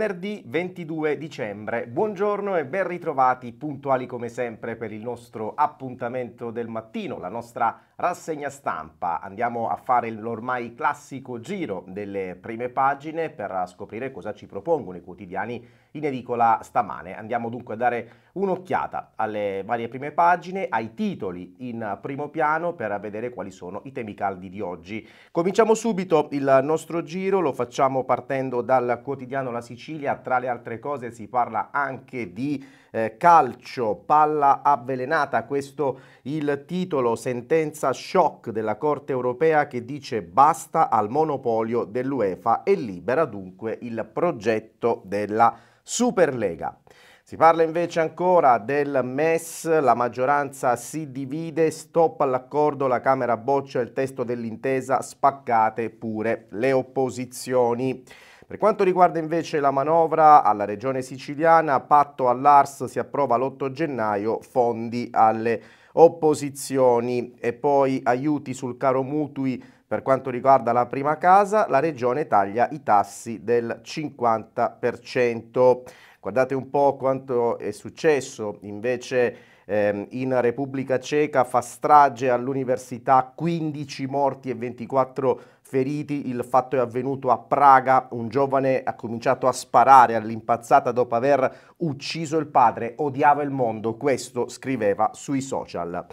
venerdì 22 dicembre. Buongiorno e ben ritrovati, puntuali come sempre per il nostro appuntamento del mattino, la nostra Rassegna stampa, andiamo a fare l'ormai classico giro delle prime pagine per scoprire cosa ci propongono i quotidiani in edicola stamane. Andiamo dunque a dare un'occhiata alle varie prime pagine, ai titoli in primo piano per vedere quali sono i temi caldi di oggi. Cominciamo subito il nostro giro, lo facciamo partendo dal quotidiano La Sicilia, tra le altre cose si parla anche di eh, calcio, palla avvelenata, questo il titolo, sentenza shock della Corte europea che dice basta al monopolio dell'UEFA e libera dunque il progetto della Superlega. Si parla invece ancora del MES, la maggioranza si divide, stop all'accordo, la Camera boccia il testo dell'intesa, spaccate pure le opposizioni. Per quanto riguarda invece la manovra alla regione siciliana, patto all'ARS si approva l'8 gennaio, fondi alle opposizioni e poi aiuti sul caro mutui per quanto riguarda la prima casa, la regione taglia i tassi del 50%. Guardate un po' quanto è successo invece ehm, in Repubblica Ceca, fa strage all'università, 15 morti e 24 feriti, il fatto è avvenuto a Praga, un giovane ha cominciato a sparare all'impazzata dopo aver ucciso il padre, odiava il mondo, questo scriveva sui social.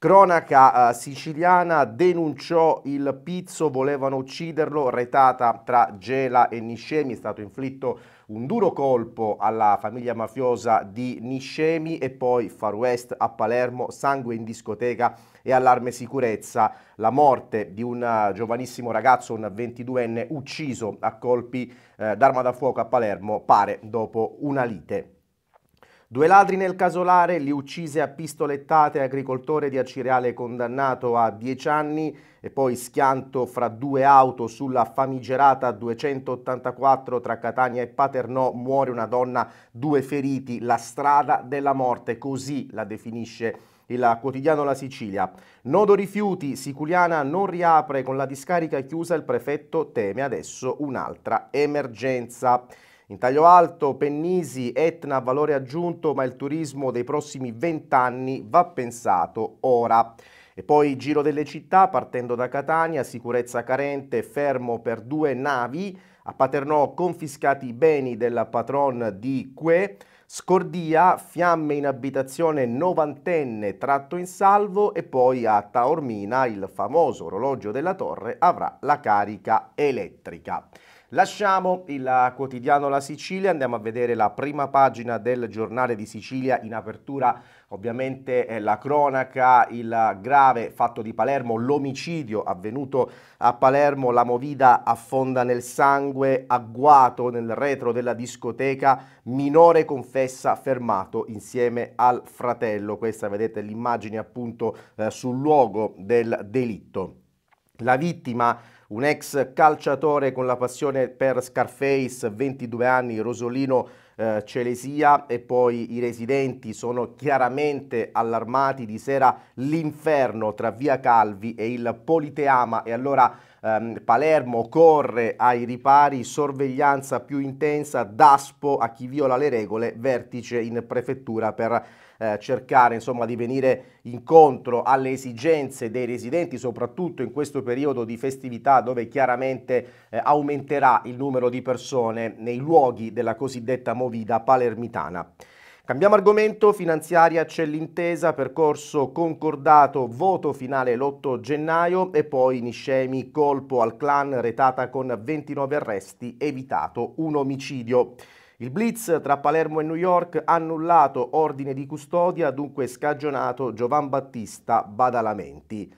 Cronaca eh, siciliana denunciò il pizzo, volevano ucciderlo, retata tra Gela e Niscemi, è stato inflitto un duro colpo alla famiglia mafiosa di Niscemi e poi Far West a Palermo, sangue in discoteca e allarme sicurezza, la morte di un eh, giovanissimo ragazzo, un 22enne, ucciso a colpi eh, d'arma da fuoco a Palermo, pare dopo una lite. Due ladri nel casolare, li uccise a pistolettate, agricoltore di Acireale condannato a 10 anni e poi schianto fra due auto sulla famigerata 284 tra Catania e Paternò, muore una donna, due feriti, la strada della morte, così la definisce il quotidiano La Sicilia. Nodo rifiuti, Siculiana non riapre, con la discarica chiusa il prefetto teme adesso un'altra emergenza. In taglio alto, Pennisi, Etna valore aggiunto, ma il turismo dei prossimi vent'anni va pensato ora. E poi giro delle città, partendo da Catania, sicurezza carente, fermo per due navi, a Paternò confiscati i beni della patron di Que, Scordia, fiamme in abitazione novantenne tratto in salvo e poi a Taormina il famoso orologio della torre avrà la carica elettrica. Lasciamo il quotidiano La Sicilia, andiamo a vedere la prima pagina del giornale di Sicilia in apertura ovviamente la cronaca, il grave fatto di Palermo, l'omicidio avvenuto a Palermo, la movida affonda nel sangue, agguato nel retro della discoteca, minore confessa fermato insieme al fratello, questa vedete l'immagine appunto eh, sul luogo del delitto. La vittima un ex calciatore con la passione per Scarface, 22 anni, Rosolino eh, Celesia e poi i residenti sono chiaramente allarmati di sera l'inferno tra Via Calvi e il Politeama e allora ehm, Palermo corre ai ripari, sorveglianza più intensa, DASPO a chi viola le regole, vertice in prefettura per eh, cercare insomma, di venire incontro alle esigenze dei residenti, soprattutto in questo periodo di festività dove chiaramente eh, aumenterà il numero di persone nei luoghi della cosiddetta movida palermitana. Cambiamo argomento, finanziaria c'è l'intesa, percorso concordato, voto finale l'8 gennaio e poi Niscemi colpo al clan retata con 29 arresti, evitato un omicidio. Il blitz tra Palermo e New York annullato ordine di custodia, dunque scagionato Giovan Battista Badalamenti.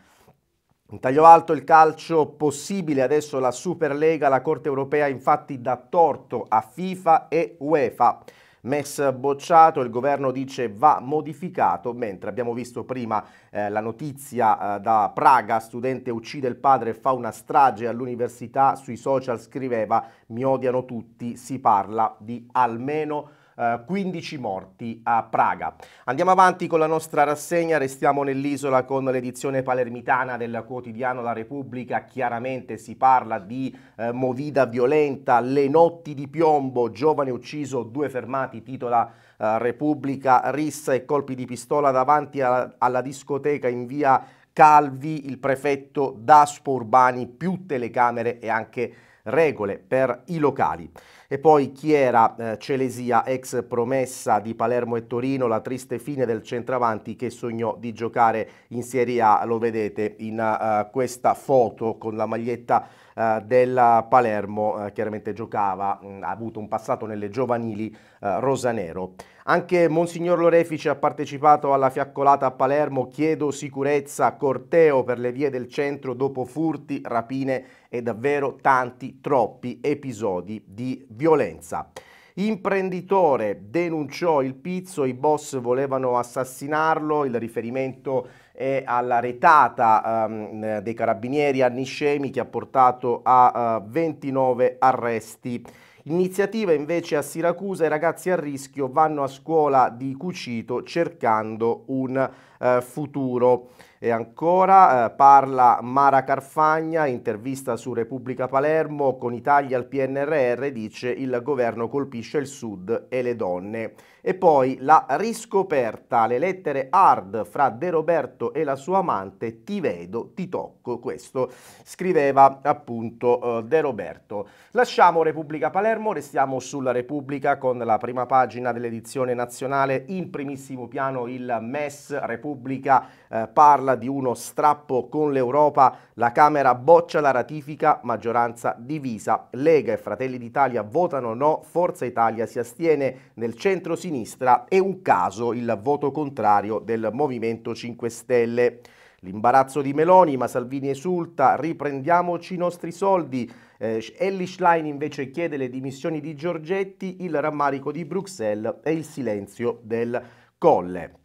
In taglio alto il calcio possibile adesso la Superlega, la Corte Europea infatti dà torto a FIFA e UEFA. MES bocciato, il governo dice va modificato, mentre abbiamo visto prima eh, la notizia eh, da Praga, studente uccide il padre e fa una strage all'università, sui social scriveva mi odiano tutti, si parla di almeno eh, 15 morti a Praga. Andiamo avanti con la nostra rassegna, restiamo nell'isola con l'edizione palermitana del quotidiano La Repubblica, chiaramente si parla di eh, movida violenta, le notti di piombo, giovane ucciso, due fermati, titola eh, Repubblica, rissa e colpi di pistola davanti a, alla discoteca in via Calvi, il prefetto Daspo Urbani, più telecamere e anche regole per i locali. E poi chi era eh, Celesia, ex promessa di Palermo e Torino, la triste fine del centravanti che sognò di giocare in Serie A, lo vedete in uh, questa foto con la maglietta uh, del Palermo, uh, chiaramente giocava, mh, mm, ha avuto un passato nelle giovanili rosanero. Anche Monsignor Lorefici ha partecipato alla fiaccolata a Palermo, chiedo sicurezza, corteo per le vie del centro dopo furti, rapine e davvero tanti, troppi episodi di violenza violenza. Imprenditore denunciò il pizzo, i boss volevano assassinarlo, il riferimento è alla retata um, dei carabinieri a Niscemi che ha portato a uh, eh, 29 arresti. Iniziativa invece a Siracusa, i ragazzi a rischio vanno a scuola di Cucito cercando un eh, futuro. E ancora eh, parla Mara Carfagna, intervista su Repubblica Palermo, con Italia al PNRR dice il governo colpisce il sud e le donne. E poi la riscoperta, le lettere hard fra De Roberto e la sua amante, ti vedo, ti tocco, questo scriveva appunto eh, De Roberto. Lasciamo Repubblica Palermo, restiamo sulla Repubblica con la prima pagina dell'edizione nazionale, in primissimo piano il MES Repubblica Repubblica eh, parla di uno strappo con l'Europa, la Camera boccia la ratifica, maggioranza divisa, Lega e Fratelli d'Italia votano no, Forza Italia si astiene nel centro-sinistra e un caso il voto contrario del Movimento 5 Stelle. L'imbarazzo di Meloni, ma Salvini esulta, riprendiamoci i nostri soldi. Eh, Ellie Schlein invece chiede le dimissioni di Giorgetti, il rammarico di Bruxelles e il silenzio del Colle.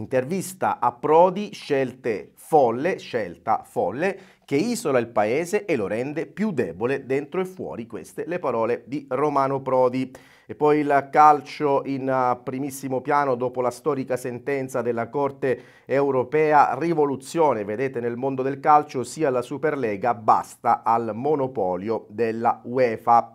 Intervista a Prodi, scelte folle, scelta folle, che isola il paese e lo rende più debole dentro e fuori. Queste le parole di Romano Prodi. E poi il calcio in uh, primissimo piano dopo la storica sentenza della Corte europea rivoluzione, vedete nel mondo del calcio, sia la Superlega, basta al monopolio della UEFA.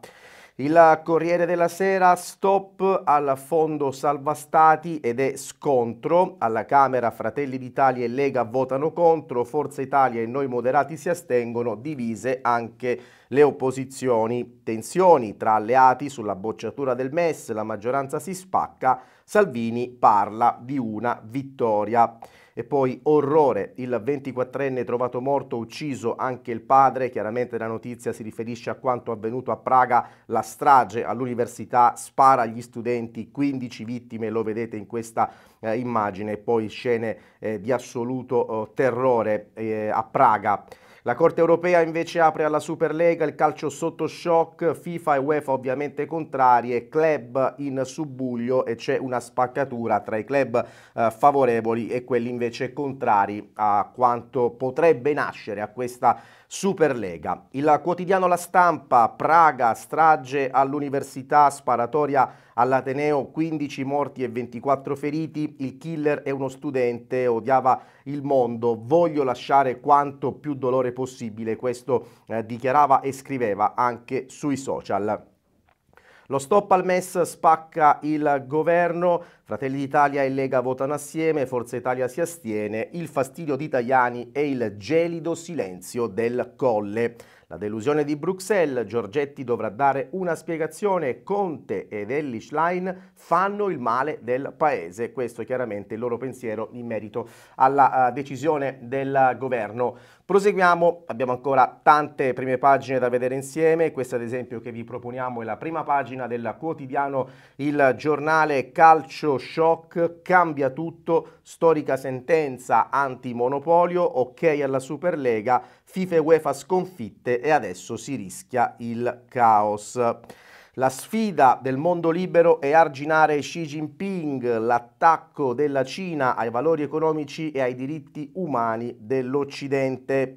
Il Corriere della Sera, stop al fondo salva stati ed è scontro. Alla Camera Fratelli d'Italia e Lega votano contro, Forza Italia e Noi Moderati si astengono, divise anche le opposizioni. Tensioni tra alleati sulla bocciatura del MES, la maggioranza si spacca, Salvini parla di una vittoria. E poi orrore, il 24enne trovato morto, ucciso anche il padre, chiaramente la notizia si riferisce a quanto avvenuto a Praga, la strage all'università spara agli studenti, 15 vittime, lo vedete in questa eh, immagine, e poi scene eh, di assoluto oh, eh, terrore a Praga. La Corte europea invece apre alla Superlega il calcio sotto shock, FIFA e UEFA ovviamente contrarie, club in subbuglio e c'è una spaccatura tra i club eh, favorevoli e quelli invece contrari a quanto potrebbe nascere a questa Superlega. Il quotidiano La Stampa, Praga, strage all'università, sparatoria all'Ateneo, 15 morti e 24 feriti, il killer è uno studente, odiava il mondo, voglio lasciare quanto più dolore possibile, questo eh, dichiarava e scriveva anche sui social. Lo stop al MES spacca il governo, Fratelli d'Italia e Lega votano assieme, Forza Italia si astiene, il fastidio di Tajani e il gelido silenzio del Colle. La delusione di Bruxelles, Giorgetti dovrà dare una spiegazione, Conte ed Ellie Schlein fanno il male del paese, questo è chiaramente il loro pensiero in merito alla eh, decisione del governo. Proseguiamo, abbiamo ancora tante prime pagine da vedere insieme, questa ad esempio che vi proponiamo è la prima pagina del quotidiano Il giornale Calcio Shock, cambia tutto, storica sentenza anti-monopolio, ok alla Superlega, FIFA e UEFA sconfitte e adesso si rischia il caos. La sfida del mondo libero è arginare Xi Jinping, l'attacco della Cina ai valori economici e ai diritti umani dell'Occidente.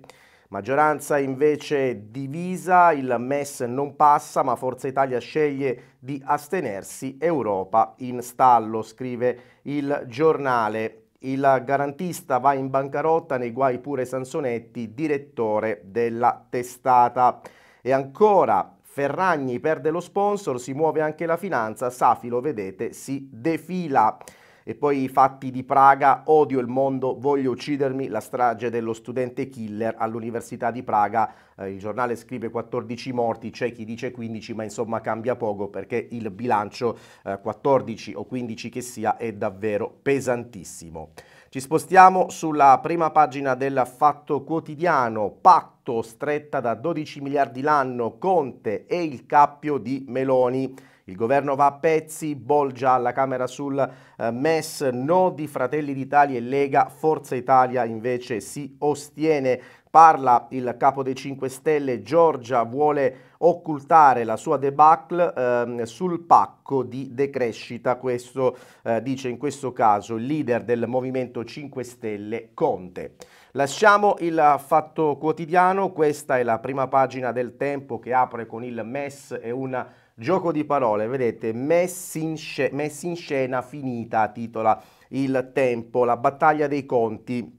Maggioranza invece divisa, il MES non passa, ma Forza Italia sceglie di astenersi, Europa in stallo, scrive il giornale. Il garantista va in bancarotta, nei guai pure Sansonetti, direttore della testata. E ancora Ferragni perde lo sponsor, si muove anche la finanza, Safi lo vedete, si defila. E poi i fatti di Praga, odio il mondo, voglio uccidermi, la strage dello studente killer all'Università di Praga, eh, il giornale scrive 14 morti, c'è chi dice 15, ma insomma cambia poco perché il bilancio eh, 14 o 15 che sia è davvero pesantissimo. Ci spostiamo sulla prima pagina del Fatto Quotidiano, patto stretta da 12 miliardi l'anno, Conte e il cappio di Meloni. Il governo va a pezzi, bolgia alla Camera sul eh, MES, no di Fratelli d'Italia e Lega, Forza Italia invece si ostiene. Parla il capo dei 5 Stelle, Giorgia vuole occultare la sua debacle ehm, sul pacco di decrescita, questo eh, dice in questo caso il leader del Movimento 5 Stelle Conte. Lasciamo il fatto quotidiano, questa è la prima pagina del tempo che apre con il MES e un gioco di parole, vedete, MES in, sc- MES in scena finita, titola il tempo, la battaglia dei conti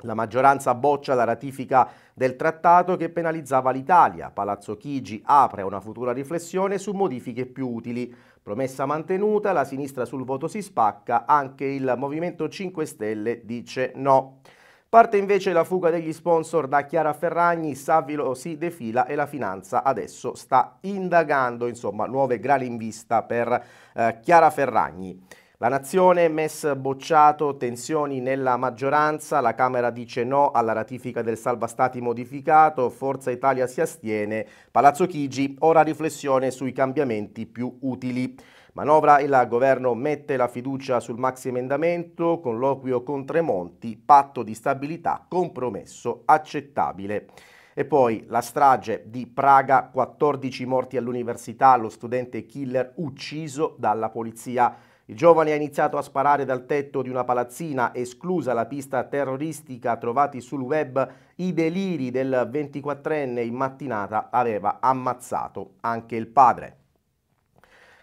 la maggioranza boccia la ratifica del trattato che penalizzava l'Italia. Palazzo Chigi apre una futura riflessione su modifiche più utili. Promessa mantenuta, la sinistra sul voto si spacca, anche il Movimento 5 Stelle dice no. Parte invece la fuga degli sponsor da Chiara Ferragni, Savilo si defila e la finanza adesso sta indagando, insomma, nuove grali in vista per eh, Chiara Ferragni. La nazione, MES bocciato, tensioni nella maggioranza, la Camera dice no alla ratifica del salva stati modificato, Forza Italia si astiene, Palazzo Chigi, ora riflessione sui cambiamenti più utili. Manovra il governo mette la fiducia sul maxi emendamento, colloquio con Tremonti, patto di stabilità, compromesso accettabile. E poi la strage di Praga, 14 morti all'università, lo studente killer ucciso dalla polizia. Il giovane ha iniziato a sparare dal tetto di una palazzina, esclusa la pista terroristica trovati sul web, i deliri del 24enne in mattinata aveva ammazzato anche il padre.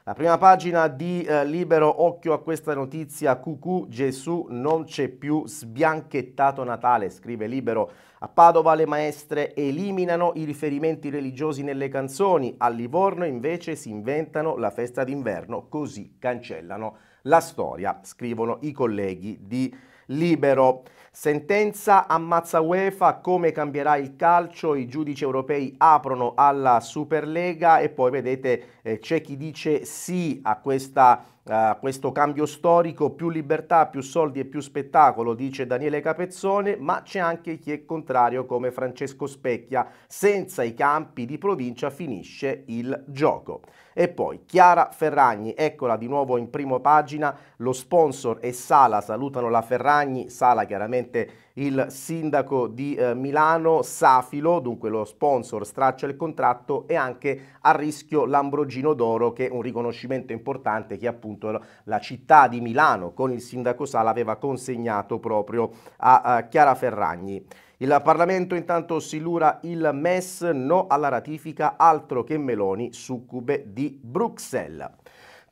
La prima pagina di eh, Libero, occhio a questa notizia, cucù, Gesù non c'è più, sbianchettato Natale, scrive Libero. A Padova le maestre eliminano i riferimenti religiosi nelle canzoni, a Livorno invece si inventano la festa d'inverno, così cancellano la storia, scrivono i colleghi di Libero libero. Sentenza ammazza UEFA, come cambierà il calcio, i giudici europei aprono alla Superlega e poi vedete eh, c'è chi dice sì a questa, uh, questo cambio storico, più libertà, più soldi e più spettacolo, dice Daniele Capezzone, ma c'è anche chi è contrario come Francesco Specchia, senza i campi di provincia finisce il gioco. E poi Chiara Ferragni, eccola di nuovo in primo pagina, lo sponsor e Sala salutano la Ferragni, Sala chiaramente il sindaco di eh, Milano, Safilo, dunque lo sponsor straccia il contratto e anche a rischio l'Ambrogino d'Oro che è un riconoscimento importante che appunto la città di Milano con il sindaco Sala aveva consegnato proprio a, a Chiara Ferragni. Il Parlamento intanto si lura il MES no alla ratifica, altro che Meloni, succube di Bruxelles.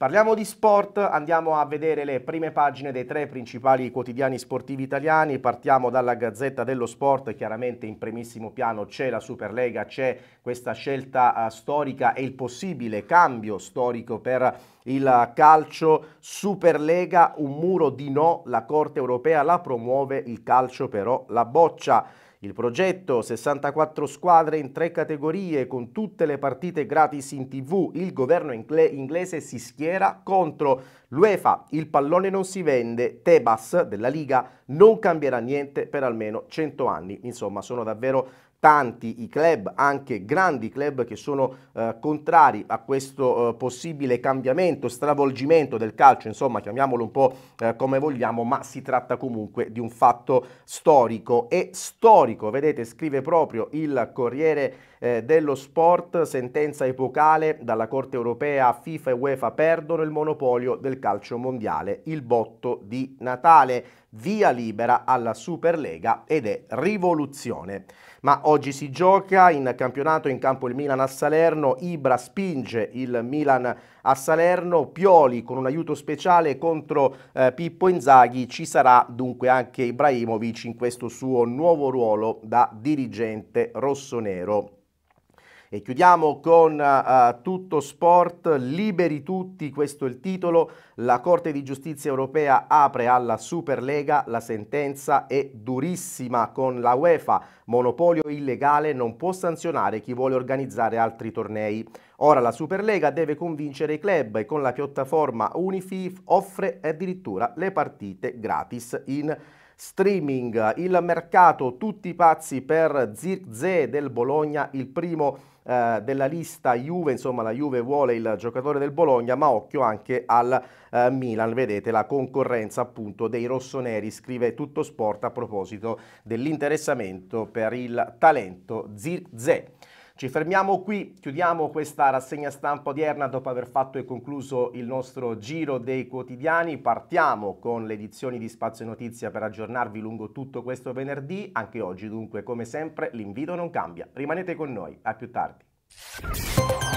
Parliamo di sport, andiamo a vedere le prime pagine dei tre principali quotidiani sportivi italiani, partiamo dalla Gazzetta dello Sport, chiaramente in primissimo piano c'è la Superlega, c'è questa scelta eh, storica e il possibile cambio storico per il calcio Superlega, un muro di no, la Corte Europea la promuove, il calcio però la boccia. Il progetto, 64 squadre in tre categorie con tutte le partite gratis in tv, il governo inglese si schiera contro L'UEFA, il pallone non si vende, Tebas della Liga non cambierà niente per almeno 100 anni. Insomma, sono davvero tanti i club, anche grandi club che sono eh, contrari a questo eh, possibile cambiamento, stravolgimento del calcio, insomma chiamiamolo un po' eh, come vogliamo, ma si tratta comunque di un fatto storico e storico, vedete scrive proprio il Corriere eh, dello sport, sentenza epocale dalla Corte europea FIFA e UEFA perdono il monopolio del calcio mondiale, il botto di Natale, via libera alla Superlega ed è rivoluzione. Ma oggi si gioca in campionato in campo il Milan a Salerno, Ibra spinge il Milan a Salerno, Pioli con un aiuto speciale contro eh, Pippo Inzaghi, ci sarà dunque anche Ibrahimovic in questo suo nuovo ruolo da dirigente rossonero. E chiudiamo con uh, tutto sport, liberi tutti, questo è il titolo. La Corte di Giustizia europea apre alla Superlega, la sentenza è durissima con la UEFA, monopolio illegale non può sanzionare chi vuole organizzare altri tornei. Ora la Superlega deve convincere i club e con la piattaforma Unifif offre addirittura le partite gratis in streaming. Il mercato, tutti pazzi per Zirkzee del Bologna, il primo eh, della lista Juve, insomma la Juve vuole il giocatore del Bologna, ma occhio anche al eh, Milan, vedete la concorrenza appunto dei rossoneri, scrive tutto sport a proposito dell'interessamento per il talento Zirze. Ci fermiamo qui, chiudiamo questa rassegna stampa odierna dopo aver fatto e concluso il nostro giro dei quotidiani. Partiamo con le edizioni di Spazio Notizia per aggiornarvi lungo tutto questo venerdì. Anche oggi dunque, come sempre, l'invito non cambia. Rimanete con noi, a più tardi.